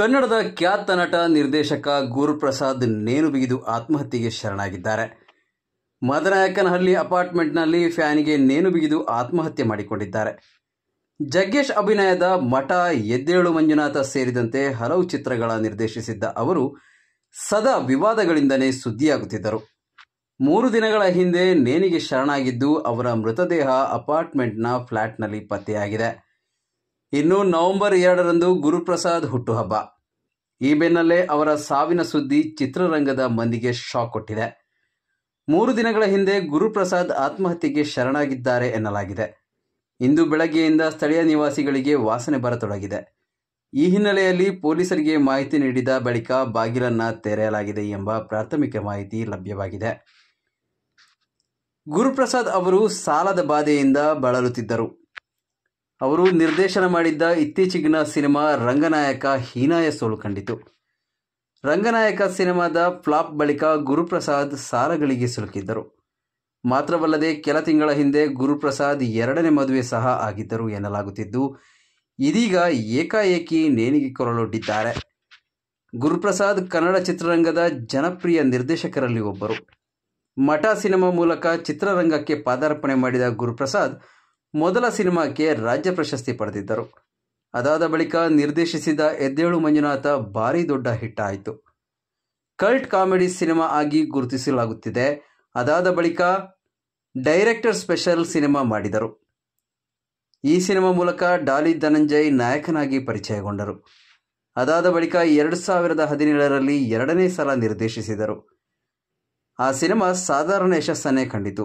ಕನ್ನಡದ ಖ್ಯಾತ ನಟ ನಿರ್ದೇಶಕ ಗುರುಪ್ರಸಾದ್ ನೇನು ಬಿಗಿದು ಆತ್ಮಹತ್ಯೆಗೆ ಶರಣಾಗಿದ್ದಾರೆ ಮದನಾಯಕನಹಳ್ಳಿ ಅಪಾರ್ಟ್ಮೆಂಟ್ನಲ್ಲಿ ಫ್ಯಾನಿಗೆ ನೇಣು ಬಿಗಿದು ಆತ್ಮಹತ್ಯೆ ಮಾಡಿಕೊಂಡಿದ್ದಾರೆ ಜಗ್ಗೇಶ್ ಅಭಿನಯದ ಮಠ ಎದ್ದೇಳು ಮಂಜುನಾಥ ಸೇರಿದಂತೆ ಹಲವು ಚಿತ್ರಗಳ ನಿರ್ದೇಶಿಸಿದ್ದ ಅವರು ಸದಾ ವಿವಾದಗಳಿಂದಲೇ ಸುದ್ದಿಯಾಗುತ್ತಿದ್ದರು ಮೂರು ದಿನಗಳ ಹಿಂದೆ ನೇನಿಗೆ ಶರಣಾಗಿದ್ದು ಅವರ ಮೃತದೇಹ ಅಪಾರ್ಟ್ಮೆಂಟ್ನ ಫ್ಲ್ಯಾಟ್ನಲ್ಲಿ ಪತ್ತೆಯಾಗಿದೆ ಇನ್ನು ನವೆಂಬರ್ ಎರಡರಂದು ಗುರುಪ್ರಸಾದ್ ಹುಟ್ಟುಹಬ್ಬ ಈ ಬೆನ್ನಲ್ಲೇ ಅವರ ಸಾವಿನ ಸುದ್ದಿ ಚಿತ್ರರಂಗದ ಮಂದಿಗೆ ಶಾಕ್ ಕೊಟ್ಟಿದೆ ಮೂರು ದಿನಗಳ ಹಿಂದೆ ಗುರುಪ್ರಸಾದ್ ಆತ್ಮಹತ್ಯೆಗೆ ಶರಣಾಗಿದ್ದಾರೆ ಎನ್ನಲಾಗಿದೆ ಇಂದು ಬೆಳಗ್ಗೆಯಿಂದ ಸ್ಥಳೀಯ ನಿವಾಸಿಗಳಿಗೆ ವಾಸನೆ ಬರತೊಡಗಿದೆ ಈ ಹಿನ್ನೆಲೆಯಲ್ಲಿ ಪೊಲೀಸರಿಗೆ ಮಾಹಿತಿ ನೀಡಿದ ಬಳಿಕ ಬಾಗಿಲನ್ನು ತೆರೆಯಲಾಗಿದೆ ಎಂಬ ಪ್ರಾಥಮಿಕ ಮಾಹಿತಿ ಲಭ್ಯವಾಗಿದೆ ಗುರುಪ್ರಸಾದ್ ಅವರು ಸಾಲದ ಬಾಧೆಯಿಂದ ಬಳಲುತ್ತಿದ್ದರು ಅವರು ನಿರ್ದೇಶನ ಮಾಡಿದ್ದ ಇತ್ತೀಚೆಗಿನ ಸಿನಿಮಾ ರಂಗನಾಯಕ ಹೀನಾಯ ಸೋಲು ಕಂಡಿತು ರಂಗನಾಯಕ ಸಿನಿಮಾದ ಫ್ಲಾಪ್ ಬಳಿಕ ಗುರುಪ್ರಸಾದ್ ಸಾಲಗಳಿಗೆ ಸಿಲುಕಿದ್ದರು ಮಾತ್ರವಲ್ಲದೆ ಕೆಲ ತಿಂಗಳ ಹಿಂದೆ ಗುರುಪ್ರಸಾದ್ ಎರಡನೇ ಮದುವೆ ಸಹ ಆಗಿದ್ದರು ಎನ್ನಲಾಗುತ್ತಿದ್ದು ಇದೀಗ ಏಕಾಏಕಿ ನೇಣಿಗೆ ಕೊರಳೊಡ್ಡಿದ್ದಾರೆ ಗುರುಪ್ರಸಾದ್ ಕನ್ನಡ ಚಿತ್ರರಂಗದ ಜನಪ್ರಿಯ ನಿರ್ದೇಶಕರಲ್ಲಿ ಒಬ್ಬರು ಮಠ ಸಿನಿಮಾ ಮೂಲಕ ಚಿತ್ರರಂಗಕ್ಕೆ ಪಾದಾರ್ಪಣೆ ಮಾಡಿದ ಗುರುಪ್ರಸಾದ್ ಮೊದಲ ಸಿನಿಮಾಕ್ಕೆ ರಾಜ್ಯ ಪ್ರಶಸ್ತಿ ಪಡೆದಿದ್ದರು ಅದಾದ ಬಳಿಕ ನಿರ್ದೇಶಿಸಿದ ಎದ್ದೇಳು ಮಂಜುನಾಥ ಭಾರೀ ದೊಡ್ಡ ಹಿಟ್ ಆಯಿತು ಕಲ್ಟ್ ಕಾಮಿಡಿ ಸಿನಿಮಾ ಆಗಿ ಗುರುತಿಸಲಾಗುತ್ತಿದೆ ಅದಾದ ಬಳಿಕ ಡೈರೆಕ್ಟರ್ ಸ್ಪೆಷಲ್ ಸಿನಿಮಾ ಮಾಡಿದರು ಈ ಸಿನಿಮಾ ಮೂಲಕ ಡಾಲಿ ಧನಂಜಯ್ ನಾಯಕನಾಗಿ ಪರಿಚಯಗೊಂಡರು ಅದಾದ ಬಳಿಕ ಎರಡು ಸಾವಿರದ ಹದಿನೇಳರಲ್ಲಿ ಎರಡನೇ ಸಲ ನಿರ್ದೇಶಿಸಿದರು ಆ ಸಿನಿಮಾ ಸಾಧಾರಣ ಯಶಸ್ಸನ್ನೇ ಕಂಡಿತು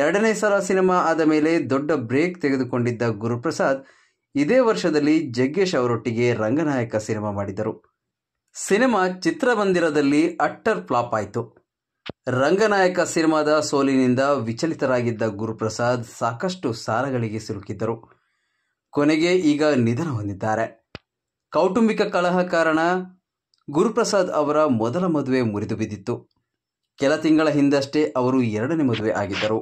ಎರಡನೇ ಸಲ ಸಿನಿಮಾ ಆದ ಮೇಲೆ ದೊಡ್ಡ ಬ್ರೇಕ್ ತೆಗೆದುಕೊಂಡಿದ್ದ ಗುರುಪ್ರಸಾದ್ ಇದೇ ವರ್ಷದಲ್ಲಿ ಜಗ್ಗೇಶ್ ಅವರೊಟ್ಟಿಗೆ ರಂಗನಾಯಕ ಸಿನಿಮಾ ಮಾಡಿದರು ಸಿನಿಮಾ ಚಿತ್ರಮಂದಿರದಲ್ಲಿ ಅಟ್ಟರ್ ಫ್ಲಾಪ್ ಆಯಿತು ರಂಗನಾಯಕ ಸಿನಿಮಾದ ಸೋಲಿನಿಂದ ವಿಚಲಿತರಾಗಿದ್ದ ಗುರುಪ್ರಸಾದ್ ಸಾಕಷ್ಟು ಸಾಲಗಳಿಗೆ ಸಿಲುಕಿದ್ದರು ಕೊನೆಗೆ ಈಗ ನಿಧನ ಹೊಂದಿದ್ದಾರೆ ಕೌಟುಂಬಿಕ ಕಲಹ ಕಾರಣ ಗುರುಪ್ರಸಾದ್ ಅವರ ಮೊದಲ ಮದುವೆ ಮುರಿದು ಬಿದ್ದಿತ್ತು ಕೆಲ ತಿಂಗಳ ಹಿಂದಷ್ಟೇ ಅವರು ಎರಡನೇ ಮದುವೆ ಆಗಿದ್ದರು